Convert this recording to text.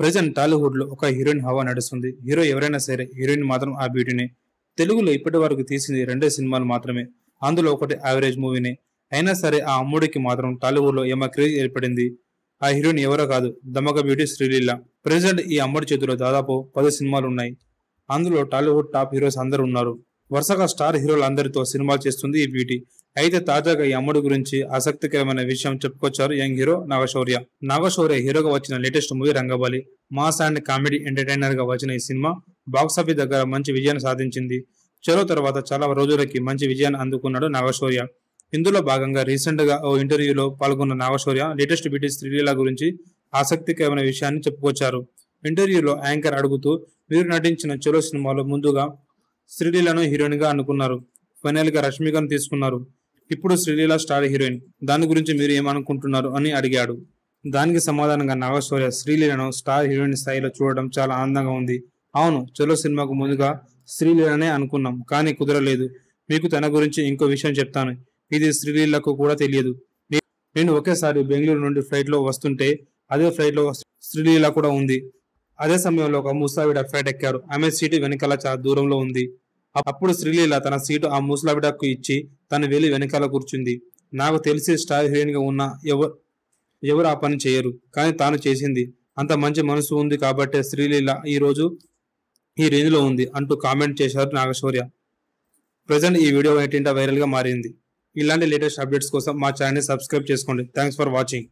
present Tollywood లో ఒక heroine హవా నడుస్తుంది హీరో ఎవరైనా సరే హీరోయిన్ మాత్రం ఆ బ్యూటీనే తెలుగులో ఇప్పటి వరకు తీసింది రెండే సినిమాలు మాత్రమే అందులో ఒకటి యావరేజ్ మూవీనే అయినా సరే ఆ అమ్ముడికి మాత్రం టాలీవుడ్లో ఏమ క్రేజ్ ఏర్పడింది ఆ హీరోయిన్ ఎవరో కాదు దమక బ్యూటీ శ్రీలీల ప్రజెంట్ ఈ అమ్మడి చేతిలో దాదాపు పది సినిమాలు ఉన్నాయి అందులో టాలీవుడ్ టాప్ హీరోస్ అందరు ఉన్నారు వరుసగా స్టార్ హీరోలు అందరితో సినిమాలు చేస్తుంది ఈ బ్యూటీ అయితే తాజాగా ఈ అమ్మడు గురించి ఆసక్తికరమైన విషయం చెప్పుకొచ్చారు యంగ్ హీరో నాగశౌర్య నాగశౌర్య హీరోగా వచ్చిన latest movie Rangabali mass and comedy entertainer గా వచ్చిన ఈ సినిమా బాక్సాఫీస్ దగ్గర మంచి విజయాన్ని సాధించింది చెరో తర్వాత చాలా రోజులకి మంచి విజయాన్ని అందుకున్నాడు నాగశౌర్య ఇందులో భాగంగా రీసెంట్ గా ఓ ఇంటర్వ్యూలో పాల్గొన్న నాగశౌర్య లేటెస్ట్ బ్యూటీ శ్రీలీల గురించి ఆసక్తికరమైన విషయాన్ని చెప్పుకొచ్చారు ఇంటర్వ్యూలో యాంకర్ అడుగుతూ వీరు నటించిన చెరో సినిమాలో ముందుగా శ్రీలీలను హీరోయిన్గా అనుకున్నారు గా రష్మికను తీసుకున్నారు ఇప్పుడు శ్రీలీల స్టార్ హీరోయిన్ దాని గురించి మీరు ఏమనుకుంటున్నారు అని అడిగాడు దానికి సమాధానంగా నాగశౌర్య శ్రీలీలను స్టార్ హీరోయిన్ స్థాయిలో చూడడం చాలా ఆనందంగా ఉంది అవును చలో సినిమాకు ముందుగా శ్రీలీలనే అనుకున్నాం కానీ కుదరలేదు మీకు తన గురించి ఇంకో విషయం చెప్తాను ఇది శ్రీలీలకు కూడా తెలియదు నేను ఒకేసారి బెంగళూరు నుండి ఫ్లైట్లో వస్తుంటే అదే ఫ్లైట్లో శ్రీలీల కూడా ఉంది అదే సమయంలో ఒక ముసావిడ ఫ్లైట్ ఎక్కారు ఆమె సీటు వెనకాల చాలా దూరంలో ఉంది అప్పుడు శ్రీలీల తన సీటు ఆ ముసలావిడకు ఇచ్చి తను వెళ్ళి వెనకాల కూర్చుంది నాకు తెలిసి స్టార్ హీరోయిన్గా ఉన్న ఎవరు ఎవరు ఆ పని చేయరు కానీ తాను చేసింది అంత మంచి మనసు ఉంది కాబట్టే శ్రీలీల ఈరోజు ఈ రేంజ్లో ఉంది అంటూ కామెంట్ చేశారు నాగశౌర్య ప్రజెంట్ ఈ వీడియో ఏంటంటే వైరల్గా మారింది ఇలాంటి లేటెస్ట్ అప్డేట్స్ కోసం మా ఛానల్ని సబ్స్క్రైబ్ చేసుకోండి థ్యాంక్స్ ఫర్ వాచింగ్